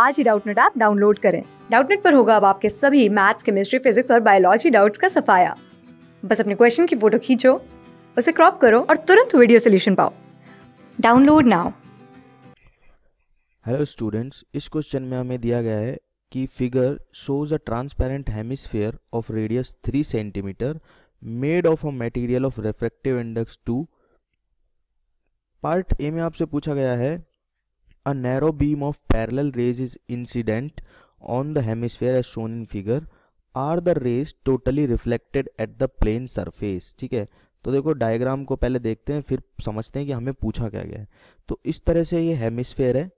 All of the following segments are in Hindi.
आज ही डाउटनेट ऐप डाउनलोड करें डाउटनेट पर होगा अब आपके सभी मैथ्स केमिस्ट्री फिजिक्स और बायोलॉजी डाउट्स का सफाया बस अपने क्वेश्चन की फोटो खींचो उसे क्रॉप करो और तुरंत वीडियो सोल्यूशन पाओ डाउनलोड नाउ हेलो स्टूडेंट्स इस क्वेश्चन में हमें दिया गया है कि figure shows a transparent hemisphere of radius three centimetre made of a material of refractive index two part A में आपसे पूछा गया है A narrow beam of parallel rays is incident on the hemisphere as shown in figure. Are the rays totally reflected at the plane surface? ठीक है तो देखो डायग्राम को पहले देखते हैं फिर समझते हैं कि हमें पूछा क्या गया है तो इस तरह से ये हेमिसफेयर है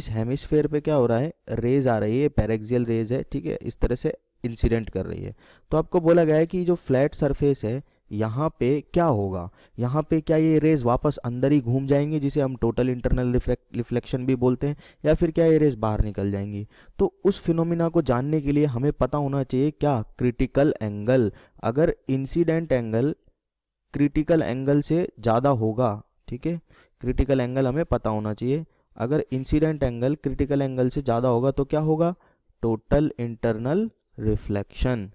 इस हेमिसफेयर पे क्या हो रहा है रेज आ रही है पैरेक्सियल रेज है ठीक है इस तरह से इंसिडेंट कर रही है तो आपको बोला गया है कि जो फ्लैट सरफेस है यहाँ पे क्या होगा यहाँ पे क्या ये रेज वापस अंदर ही घूम जाएंगी जिसे हम टोटल इंटरनल रिफ्लेक्शन भी बोलते हैं या फिर क्या ये रेज बाहर निकल जाएंगी तो उस फिनोमिना को जानने के लिए हमें पता होना चाहिए क्या क्रिटिकल एंगल अगर इंसिडेंट एंगल क्रिटिकल एंगल से ज़्यादा होगा ठीक है क्रिटिकल एंगल हमें पता होना चाहिए अगर इंसिडेंट एंगल क्रिटिकल एंगल से ज़्यादा होगा तो क्या होगा टोटल इंटरनल रिफ्लेक्शन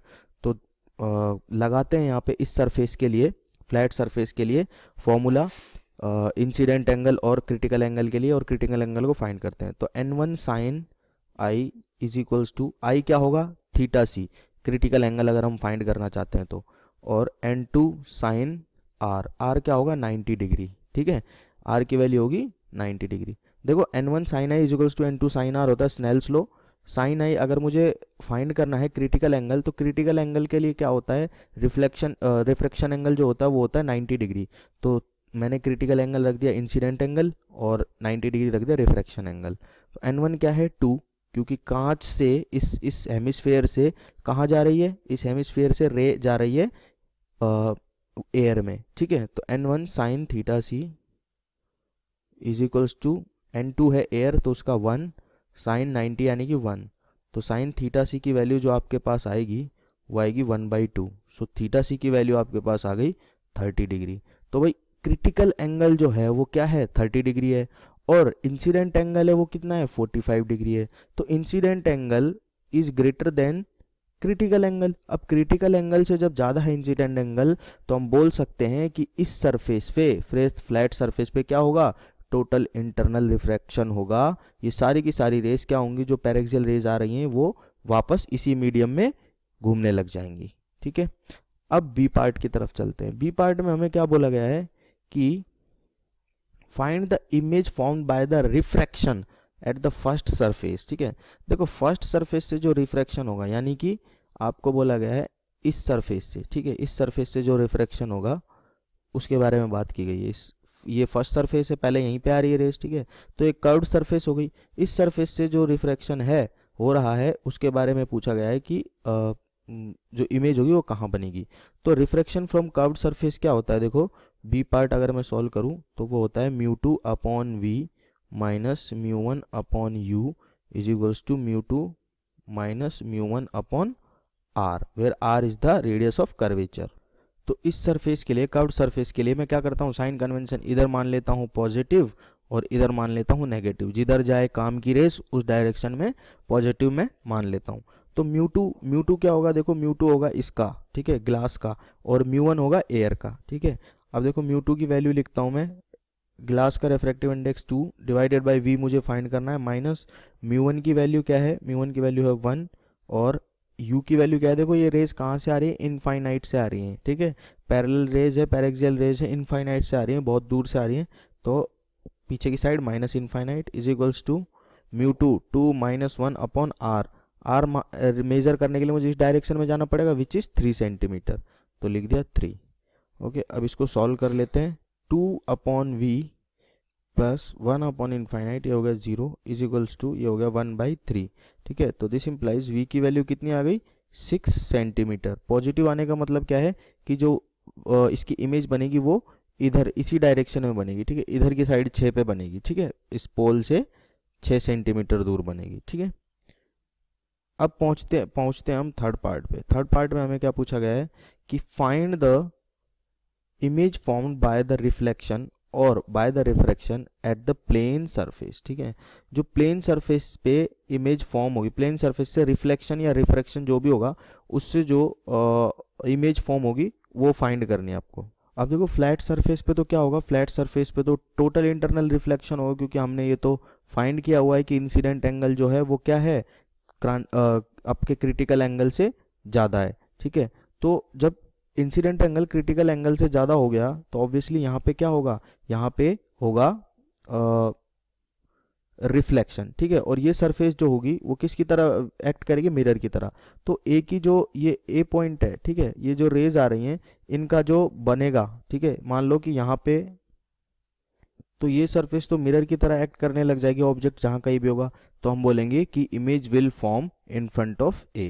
लगाते हैं यहाँ पे इस सरफेस के लिए फ्लैट सरफेस के लिए फॉर्मूला इंसिडेंट एंगल और क्रिटिकल एंगल के लिए और क्रिटिकल एंगल को फाइंड करते हैं तो N one sine I is equals to I क्या होगा थीटा सी क्रिटिकल एंगल अगर हम फाइंड करना चाहते हैं तो और N two sine R R क्या होगा 90 डिग्री ठीक है आर की वैल्यू होगी 90 डिग्री देखो N one sine I is equals to N two sine R होता है स्नेल्स लो साइन आई अगर मुझे फाइंड करना है क्रिटिकल एंगल तो क्रिटिकल एंगल के लिए क्या होता है रिफ्लेक्शन रिफ्रैक्शन एंगल जो होता है वो होता है 90 डिग्री तो मैंने क्रिटिकल एंगल रख दिया इंसिडेंट एंगल और 90 डिग्री रख दिया रिफ्रैक्शन एंगल तो एन वन क्या है टू क्योंकि कांच से इस इस हेमिसफेयर से कहाँ जा रही है इस हेमिसफेयर से रे जा रही है एयर में ठीक है तो N one sine theta C is equals to N two है एयर तो उसका वन साइन नाइन्टी यानी कि वन तो साइन थीटा सी की वैल्यू जो आपके पास आएगी वो आएगी one by two so theta C की वैल्यू आपके पास आ गई थर्टी डिग्री तो भाई क्रिटिकल एंगल जो है वो क्या है थर्टी डिग्री है और इंसिडेंट एंगल है वो कितना है फोर्टी फाइव डिग्री है तो incident angle is greater than critical angle अब क्रिटिकल एंगल से जब ज़्यादा है इंसिडेंट एंगल तो हम बोल सकते हैं कि इस सरफेस पे फ्रेश फ्लैट सरफेस पे क्या होगा टोटल इंटरनल रिफ्रैक्शन होगा ये सारी की सारी रेस क्या होंगी जो पैरेक्सियल रेज आ रही हैं वो वापस इसी मीडियम में घूमने लग जाएंगी ठीक है अब बी पार्ट की तरफ चलते हैं बी पार्ट में हमें क्या बोला गया है कि find the image form by the refraction at the first surface ठीक है देखो फर्स्ट सरफेस से जो रिफ्रैक्शन होगा यानी कि आपको बोला गया है इस सरफेस से ठीक है इस सरफेस से जो रिफ्रैक्शन होगा उसके बारे में बात की गई है इस ये फर्स्ट सरफेस है पहले यहीं पे आ रही है रेस ठीक है तो एक कर्व सरफेस हो गई इस सरफेस से जो रिफ्रैक्शन है हो रहा है उसके बारे में पूछा गया है कि आ, जो इमेज होगी वो कहाँ बनेगी तो रिफ्रैक्शन फ्रॉम कर्व सरफेस क्या होता है देखो बी पार्ट अगर मैं सॉल्व करूँ तो वो होता है mu two upon V minus mu one upon U is equals to mu two minus mu one upon R where R is the radius of curvature तो इस सरफेस के लिए कर्व सरफेस के लिए मैं क्या करता हूँ साइन कन्वेंशन इधर मान लेता हूँ पॉजिटिव और इधर मान लेता हूँ नेगेटिव जिधर जाए काम की रेस उस डायरेक्शन में पॉजिटिव में मान लेता हूँ तो म्यू टू म्यू टू क्या होगा देखो म्यू टू होगा इसका ठीक है ग्लास का और म्यू वन होगा एयर का ठीक है अब देखो म्यू टू की वैल्यू लिखता हूँ मैं ग्लास का refractive index two divided by V मुझे फाइंड करना है माइनस म्यू वन की वैल्यू क्या है म्यू वन की वैल्यू है वन और यू की वैल्यू क्या है देखो ये रेज कहाँ से आ रही है इनफाइनाइट से आ रही है ठीक है पैरेलल रेज है पैरेक्सियल रेज है इनफाइनाइट से आ रही है बहुत दूर से आ रही है तो पीछे की side minus infinite is equals to mu two two minus one upon R R measure करने के लिए मुझे इस डायरेक्शन में जाना पड़ेगा विच इज़ थ्री सेंटीमीटर तो लिख दिया थ्री ओके अब इसको सॉल्व कर लेते हैं two upon V plus one upon infinite ये हो गया जीरो इज इक्वल्स टू ये हो गया वन बाई थ्री ठीक है तो दिस इम्प्लाइज वी की वैल्यू कितनी आ गई सिक्स सेंटीमीटर पॉजिटिव आने का मतलब क्या है कि जो इसकी इमेज बनेगी वो इधर इसी डायरेक्शन में बनेगी ठीक है इधर की साइड छः पे बनेगी ठीक है इस पोल से छः सेंटीमीटर दूर बनेगी ठीक है अब पहुँचते पहुँचते हम थर्ड पार्ट पे थर्ड पार्ट में हमें क्या पूछा गया है कि find the image formed by the reflection और by the refraction at the plane surface ठीक है जो प्लेन सरफेस पे इमेज फॉर्म होगी प्लेन सरफेस से रिफ्लेक्शन या रिफ्रैक्शन जो भी होगा उससे जो इमेज फॉर्म होगी वो फाइंड करनी है आपको अब देखो फ्लैट सरफेस पे तो क्या होगा फ्लैट सरफेस पे तो टोटल इंटरनल रिफ्लेक्शन होगा क्योंकि हमने ये तो फाइंड किया हुआ है कि इंसिडेंट एंगल जो है वो क्या है आपके क्रिटिकल एंगल से ज़्यादा है ठीक है तो जब इंसिडेंट एंगल क्रिटिकल एंगल से ज़्यादा हो गया तो ऑब्वियसली यहाँ पे क्या होगा यहाँ पे होगा रिफ्लेक्शन ठीक है और ये सरफेस जो होगी वो किसकी तरह एक्ट करेगी मिरर की तरह तो ए की जो ये ए पॉइंट है ठीक है ये जो रेज आ रही हैं इनका जो बनेगा ठीक है मान लो कि यहाँ पे तो ये सरफेस तो मिरर की तरह एक्ट करने लग जाएगी ऑब्जेक्ट जहाँ कहीं भी होगा तो हम बोलेंगे कि image will form in front of A